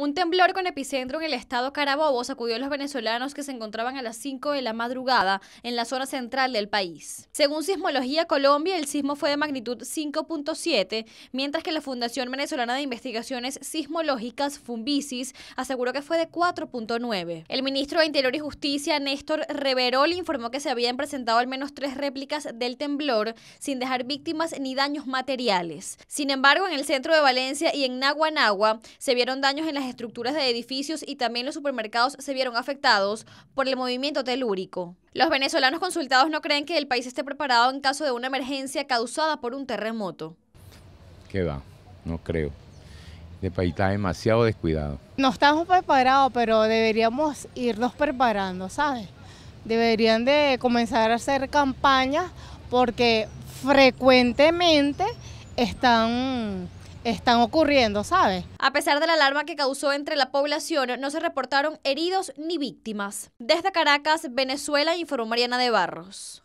Un temblor con epicentro en el estado Carabobo sacudió a los venezolanos que se encontraban a las 5 de la madrugada en la zona central del país. Según Sismología Colombia, el sismo fue de magnitud 5.7, mientras que la Fundación Venezolana de Investigaciones Sismológicas, Fumbisis, aseguró que fue de 4.9. El ministro de Interior y Justicia, Néstor Reverol, informó que se habían presentado al menos tres réplicas del temblor, sin dejar víctimas ni daños materiales. Sin embargo, en el centro de Valencia y en Naguanagua se vieron daños en las estructuras de edificios y también los supermercados se vieron afectados por el movimiento telúrico. Los venezolanos consultados no creen que el país esté preparado en caso de una emergencia causada por un terremoto. ¿Qué va? No creo. El este país está demasiado descuidado. No estamos preparados, pero deberíamos irnos preparando, ¿sabes? Deberían de comenzar a hacer campañas porque frecuentemente están están ocurriendo, ¿sabe? A pesar de la alarma que causó entre la población, no se reportaron heridos ni víctimas. Desde Caracas, Venezuela, informó Mariana de Barros.